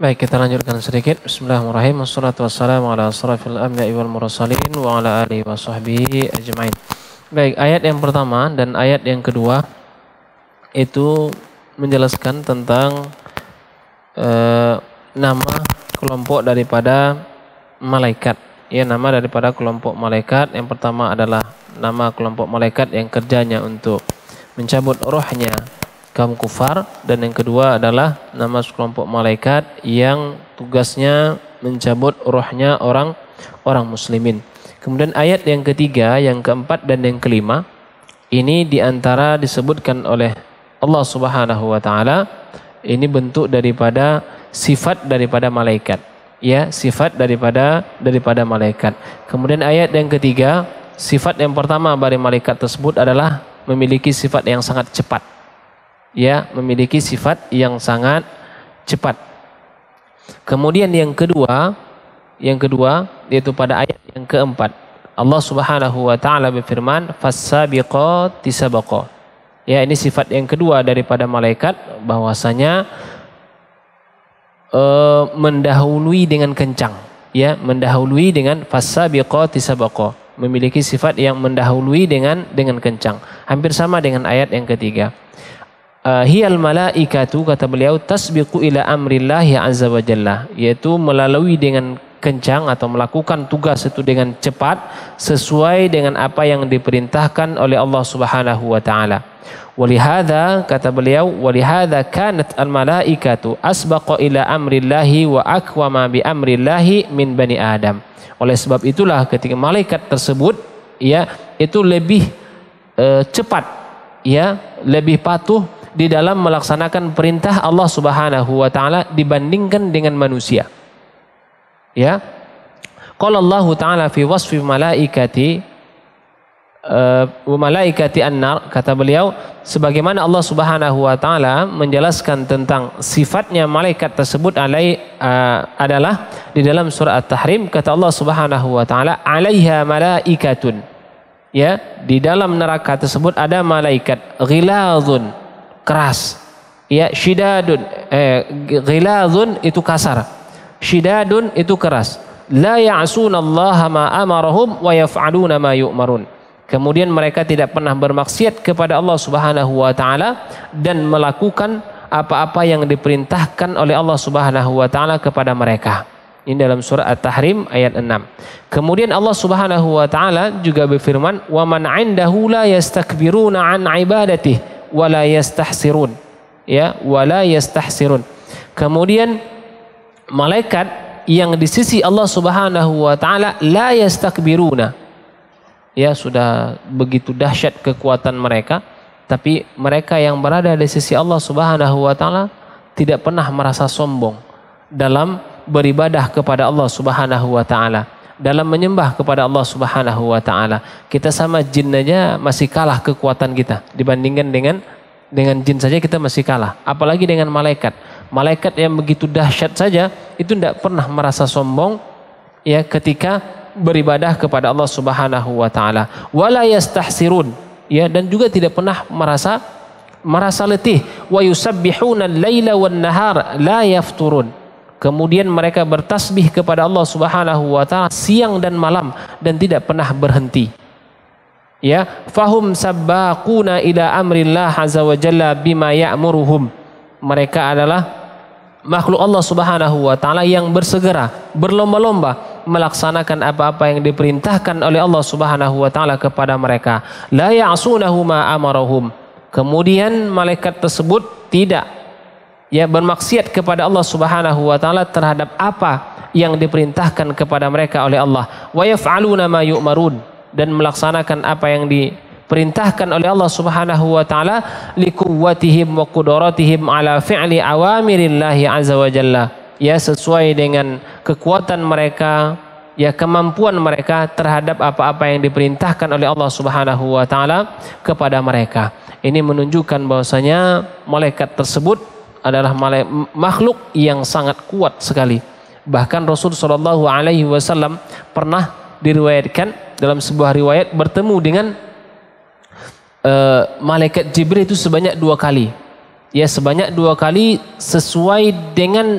Baik, kita lanjutkan sedikit. Bismillahirrahmanirrahim. Wassalatu wassalamu ala asrafil amna'i wal mursalin wa ala alihi wa sahbihi ajma'in. Baik, ayat yang pertama dan ayat yang kedua itu menjelaskan tentang e, nama kelompok daripada malaikat. Ya, nama daripada kelompok malaikat. Yang pertama adalah nama kelompok malaikat yang kerjanya untuk mencabut rohnya kaum kufar dan yang kedua adalah nama sekelompok malaikat yang tugasnya mencabut rohnya orang orang muslimin. Kemudian ayat yang ketiga, yang keempat dan yang kelima ini diantara disebutkan oleh Allah Subhanahu wa taala ini bentuk daripada sifat daripada malaikat ya sifat daripada daripada malaikat kemudian ayat yang ketiga sifat yang pertama dari malaikat tersebut adalah memiliki sifat yang sangat cepat ya memiliki sifat yang sangat cepat. Kemudian yang kedua, yang kedua yaitu pada ayat yang keempat. Allah Subhanahu wa taala berfirman, "Fasabiqati sabaqo. Ya, ini sifat yang kedua daripada malaikat bahwasanya e, mendahului dengan kencang, ya, mendahului dengan fasabiqati sabaqo. Memiliki sifat yang mendahului dengan dengan kencang. Hampir sama dengan ayat yang ketiga. Ah, hiyal malaikatu kata beliau tasbiqu ila amrillah ya azza wa jalla yaitu melalui dengan kencang atau melakukan tugas itu dengan cepat sesuai dengan apa yang diperintahkan oleh Allah Subhanahu wa taala. Walihada kata beliau walihada kanat al malaikatu asbaqa ila amrillahi wa akwama bi amrillahi min bani Adam. Oleh sebab itulah ketika malaikat tersebut ya itu lebih e, cepat ya lebih patuh di dalam melaksanakan perintah Allah Subhanahu wa taala dibandingkan dengan manusia. Ya. Qala Allah taala fi wasfi malaikati uh, malaikati annar kata beliau sebagaimana Allah Subhanahu wa taala menjelaskan tentang sifatnya malaikat tersebut alai uh, adalah di dalam surah At-Tahrim kata Allah Subhanahu wa taala alaiha malaikatun ya di dalam neraka tersebut ada malaikat ghilazun keras. Ya, syidadun eh, ghilazun itu kasar. Syidadun itu keras. La ya'sunallaha ma amarahum wa yaf'aluna ma yu'marun. Kemudian mereka tidak pernah bermaksiat kepada Allah Subhanahu wa taala dan melakukan apa-apa yang diperintahkan oleh Allah Subhanahu wa taala kepada mereka. Ini dalam surah At-Tahrim ayat 6. Kemudian Allah Subhanahu wa taala juga berfirman, "Wa man 'indahu la yastakbiruna 'an ibadatihi wala yastahsirun ya wala yastahsirun kemudian malaikat yang di sisi Allah Subhanahu wa taala la yastakbiruna ya sudah begitu dahsyat kekuatan mereka tapi mereka yang berada di sisi Allah Subhanahu wa taala tidak pernah merasa sombong dalam beribadah kepada Allah Subhanahu wa taala dalam menyembah kepada Allah Subhanahu wa taala. Kita sama jin aja masih kalah kekuatan kita dibandingkan dengan dengan jin saja kita masih kalah, apalagi dengan malaikat. Malaikat yang begitu dahsyat saja itu tidak pernah merasa sombong ya ketika beribadah kepada Allah Subhanahu wa taala. Wala yastahsirun ya dan juga tidak pernah merasa merasa letih wa yusabbihuna al-laila wan nahar la yafturun Kemudian mereka bertasbih kepada Allah Subhanahu wa taala siang dan malam dan tidak pernah berhenti. Ya, fahum sabbaquna ila amrillah azza wa jalla bima ya'muruhum. Mereka adalah makhluk Allah Subhanahu wa taala yang bersegera, berlomba-lomba melaksanakan apa-apa yang diperintahkan oleh Allah Subhanahu wa taala kepada mereka. La ya'sunahu amarahum. Kemudian malaikat tersebut tidak ya bermaksiat kepada Allah Subhanahu wa taala terhadap apa yang diperintahkan kepada mereka oleh Allah wa yaf'aluna ma yu'marun dan melaksanakan apa yang diperintahkan oleh Allah Subhanahu wa taala liquwwatihim wa qudaratihim ala fi'li awamirillahi azza wa jalla ya sesuai dengan kekuatan mereka ya kemampuan mereka terhadap apa-apa yang diperintahkan oleh Allah Subhanahu wa taala kepada mereka. Ini menunjukkan bahwasanya malaikat tersebut adalah makhluk yang sangat kuat sekali. Bahkan Rasul Shallallahu Alaihi Wasallam pernah diriwayatkan dalam sebuah riwayat bertemu dengan uh, malaikat Jibril itu sebanyak dua kali. Ya sebanyak dua kali sesuai dengan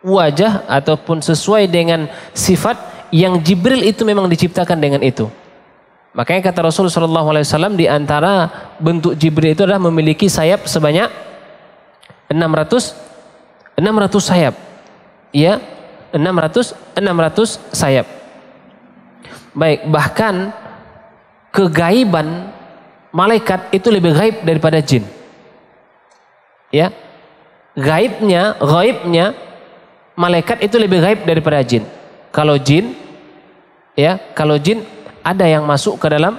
wajah ataupun sesuai dengan sifat yang Jibril itu memang diciptakan dengan itu. Makanya kata Rasul Shallallahu Alaihi Wasallam di antara bentuk Jibril itu adalah memiliki sayap sebanyak 600 600 sayap. Ya, 600 600 sayap. Baik, bahkan kegaiban malaikat itu lebih gaib daripada jin. Ya. Gaibnya, gaibnya malaikat itu lebih gaib daripada jin. Kalau jin ya, kalau jin ada yang masuk ke dalam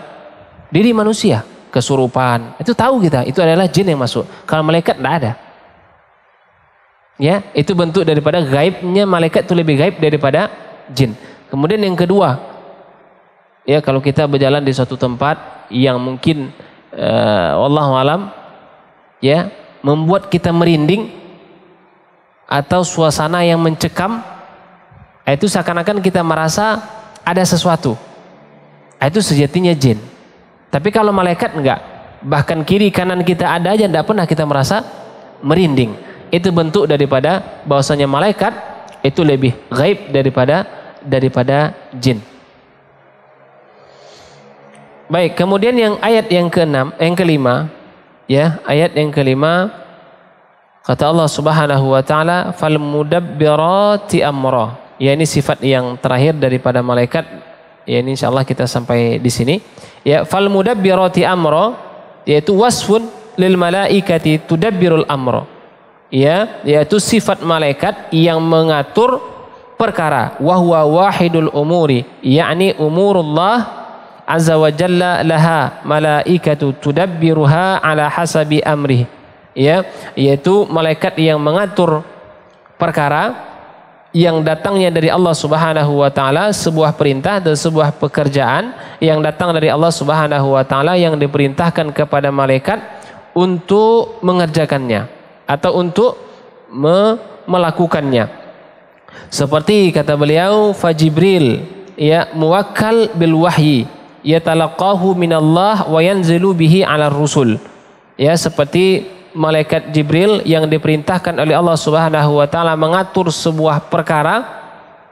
diri manusia, kesurupan. Itu tahu kita, itu adalah jin yang masuk. Kalau malaikat enggak ada. Ya, itu bentuk daripada gaibnya malaikat itu lebih gaib daripada jin. Kemudian yang kedua, ya kalau kita berjalan di suatu tempat yang mungkin uh, eh, Allah alam ya membuat kita merinding atau suasana yang mencekam eh, itu seakan-akan kita merasa ada sesuatu eh, itu sejatinya jin tapi kalau malaikat enggak bahkan kiri kanan kita ada aja tidak pernah kita merasa merinding itu bentuk daripada bahwasanya malaikat itu lebih gaib daripada daripada jin. Baik, kemudian yang ayat yang keenam, yang kelima, ya, ayat yang kelima kata Allah Subhanahu wa taala fal mudabbirati amra. Ya ini sifat yang terakhir daripada malaikat. Ya ini insyaallah kita sampai di sini. Ya fal mudabbirati amra yaitu wasfun lil malaikati tudabbirul amra ya yaitu sifat malaikat yang mengatur perkara wahwa wahidul umuri yakni umurullah azza wa jalla laha malaikatu tudabbiruha ala hasabi amri. ya yaitu malaikat yang mengatur perkara yang datangnya dari Allah Subhanahu wa taala sebuah perintah dan sebuah pekerjaan yang datang dari Allah Subhanahu wa taala yang diperintahkan kepada malaikat untuk mengerjakannya atau untuk me melakukannya. Seperti kata beliau, Fajibril ya muwakkal bil wahyi yatalaqahu minallah wa yanzilu bihi ala rusul. Ya seperti malaikat Jibril yang diperintahkan oleh Allah Subhanahu wa taala mengatur sebuah perkara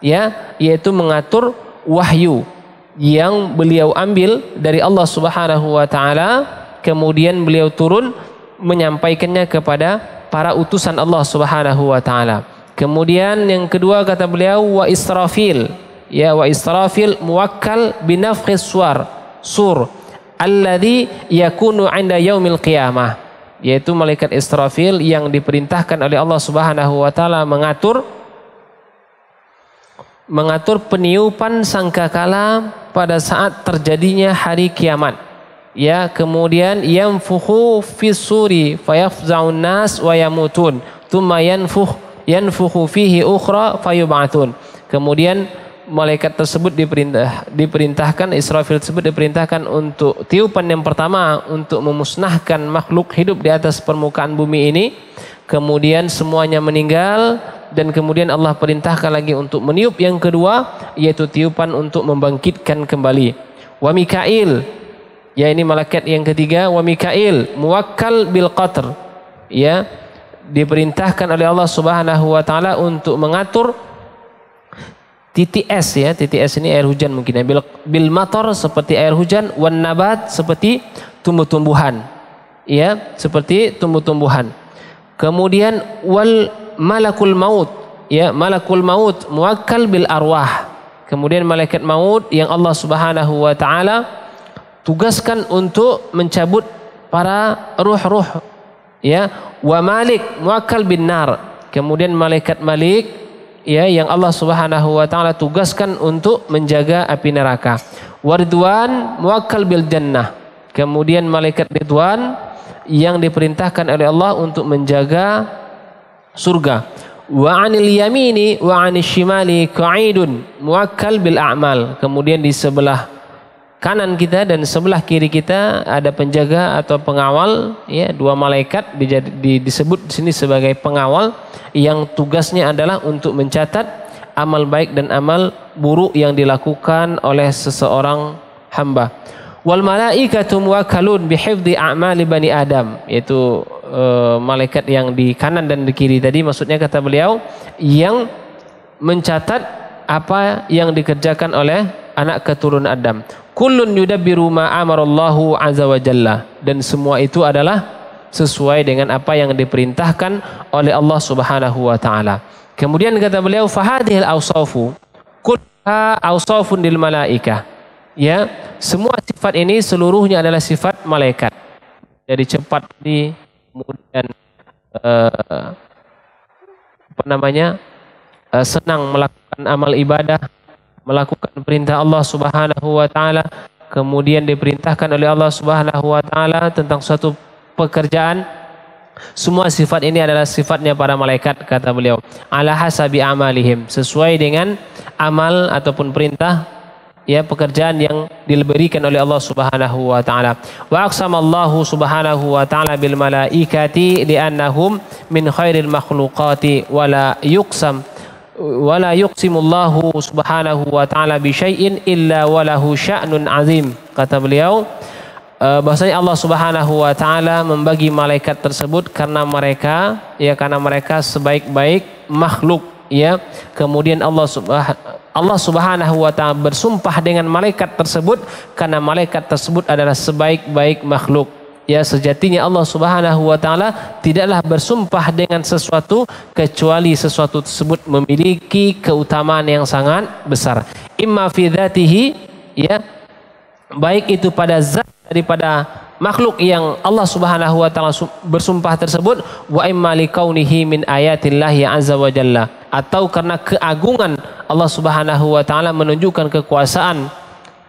ya yaitu mengatur wahyu yang beliau ambil dari Allah Subhanahu wa taala kemudian beliau turun menyampaikannya kepada para utusan Allah Subhanahu wa taala. Kemudian yang kedua kata beliau wa Israfil. Ya wa Israfil muwakkal binafkhis suar sur alladhi yakunu 'inda yaumil qiyamah yaitu malaikat Israfil yang diperintahkan oleh Allah Subhanahu wa taala mengatur mengatur peniupan sangkakala pada saat terjadinya hari kiamat ya kemudian yanfukhu fis suri fayafza'un nas wa yamutun thumma yanfukh yanfukhu fihi ukhra fayub'atun kemudian malaikat tersebut diperintah diperintahkan Israfil tersebut diperintahkan untuk tiupan yang pertama untuk memusnahkan makhluk hidup di atas permukaan bumi ini kemudian semuanya meninggal dan kemudian Allah perintahkan lagi untuk meniup yang kedua yaitu tiupan untuk membangkitkan kembali wa Mikail ya ini malaikat yang ketiga wa Mikail muwakkal bil qatr ya diperintahkan oleh Allah Subhanahu wa taala untuk mengatur titik es ya titik es ini air hujan mungkin ya bil, bil mator seperti air hujan wan nabat seperti tumbuh-tumbuhan ya seperti tumbuh-tumbuhan kemudian wal malakul maut ya malakul maut muwakkal bil arwah kemudian malaikat maut yang Allah Subhanahu wa taala tugaskan untuk mencabut para ruh-ruh ya wa malik muakkal bin nar kemudian malaikat malik ya yang Allah Subhanahu wa taala tugaskan untuk menjaga api neraka wardwan muakkal bil jannah kemudian malaikat ridwan yang diperintahkan oleh Allah untuk menjaga surga wa anil yamini wa anil shimali qa'idun muakkal bil a'mal kemudian di sebelah kanan kita dan sebelah kiri kita ada penjaga atau pengawal ya dua malaikat disebut di sini sebagai pengawal yang tugasnya adalah untuk mencatat amal baik dan amal buruk yang dilakukan oleh seseorang hamba wal malaikatu muwakkalun bihifdzi a'mali bani adam yaitu e, malaikat yang di kanan dan di kiri tadi maksudnya kata beliau yang mencatat apa yang dikerjakan oleh anak keturunan Adam kullun yudabbiru ma amarallahu azza wa jalla dan semua itu adalah sesuai dengan apa yang diperintahkan oleh Allah Subhanahu wa taala. Kemudian kata beliau fahadhil awsafu kulluha awsafun lil malaikah. Ya, semua sifat ini seluruhnya adalah sifat malaikat. Dari cepat di kemudian eh, apa namanya? Eh, senang melakukan amal ibadah melakukan perintah Allah Subhanahu wa taala kemudian diperintahkan oleh Allah Subhanahu wa taala tentang suatu pekerjaan semua sifat ini adalah sifatnya para malaikat kata beliau ala hasabi amalihim sesuai dengan amal ataupun perintah ya pekerjaan yang diberikan oleh Allah Subhanahu wa taala wa subhanahu wa taala bil malaikati li'annahum min khairil makhluqati wala yuqsam wala yuqsimullahu subhanahu wa ta'ala bi syai'in illa walahu sya'nun azim kata beliau eh, bahasanya Allah Subhanahu wa taala membagi malaikat tersebut karena mereka ya karena mereka sebaik-baik makhluk ya kemudian Allah Subhanahu Allah Subhanahu wa taala bersumpah dengan malaikat tersebut karena malaikat tersebut adalah sebaik-baik makhluk Ya sejatinya Allah Subhanahu wa taala tidaklah bersumpah dengan sesuatu kecuali sesuatu tersebut memiliki keutamaan yang sangat besar. Imma fi dzatihi ya baik itu pada zat daripada makhluk yang Allah Subhanahu wa taala bersumpah tersebut wa imma likaunihi min ayatillahi azza wa jalla atau karena keagungan Allah Subhanahu wa taala menunjukkan kekuasaan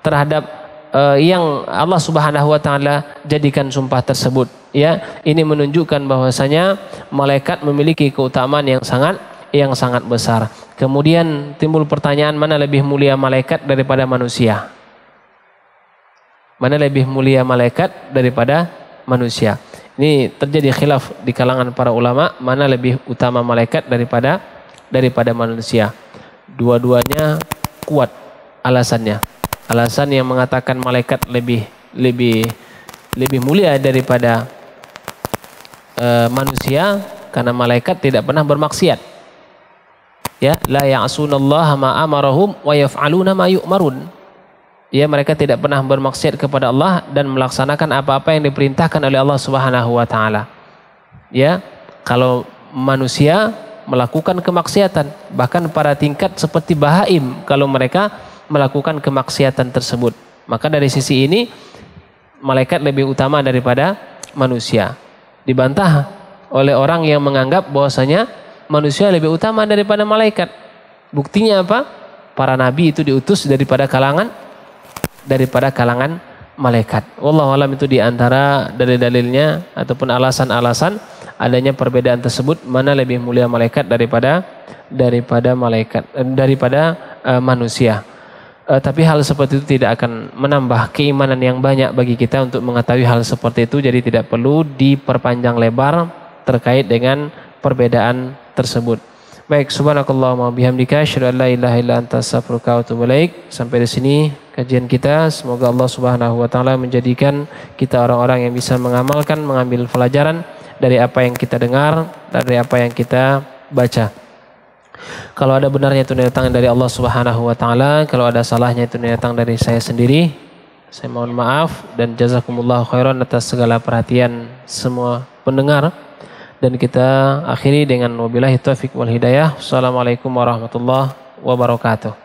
terhadap Eh, yang Allah Subhanahu wa taala jadikan sumpah tersebut ya ini menunjukkan bahwasanya malaikat memiliki keutamaan yang sangat yang sangat besar kemudian timbul pertanyaan mana lebih mulia malaikat daripada manusia mana lebih mulia malaikat daripada manusia ini terjadi khilaf di kalangan para ulama mana lebih utama malaikat daripada daripada manusia dua-duanya kuat alasannya alasan yang mengatakan malaikat lebih lebih lebih mulia daripada eh, manusia karena malaikat tidak pernah bermaksiat. Ya, la ya'sunallaha ma amarahum wa yaf'aluna ma yu'marun. Ya, mereka tidak pernah bermaksiat kepada Allah dan melaksanakan apa-apa yang diperintahkan oleh Allah Subhanahu wa taala. Ya, kalau manusia melakukan kemaksiatan, bahkan para tingkat seperti bahaim kalau mereka melakukan kemaksiatan tersebut. Maka dari sisi ini malaikat lebih utama daripada manusia. Dibantah oleh orang yang menganggap bahwasanya manusia lebih utama daripada malaikat. Buktinya apa? Para nabi itu diutus daripada kalangan daripada kalangan malaikat. Wallahu alam itu diantara dalil-dalilnya ataupun alasan-alasan adanya perbedaan tersebut mana lebih mulia malaikat daripada daripada malaikat eh, daripada uh, manusia. Uh, tapi hal seperti itu tidak akan menambah keimanan yang banyak bagi kita untuk mengetahui hal seperti itu. Jadi tidak perlu diperpanjang lebar terkait dengan perbedaan tersebut. Baik, subhanakallahumma bihamdika asyhadu an la ilaha illa anta astaghfiruka wa atubu Sampai di sini kajian kita. Semoga Allah Subhanahu wa taala menjadikan kita orang-orang yang bisa mengamalkan, mengambil pelajaran dari apa yang kita dengar, dari apa yang kita baca. Kalau ada benarnya itu datang dari Allah Subhanahu wa taala, kalau ada salahnya itu datang dari saya sendiri. Saya mohon maaf dan jazakumullah khairan atas segala perhatian semua pendengar. Dan kita akhiri dengan wabillahi taufik wal hidayah. Assalamualaikum warahmatullahi wabarakatuh.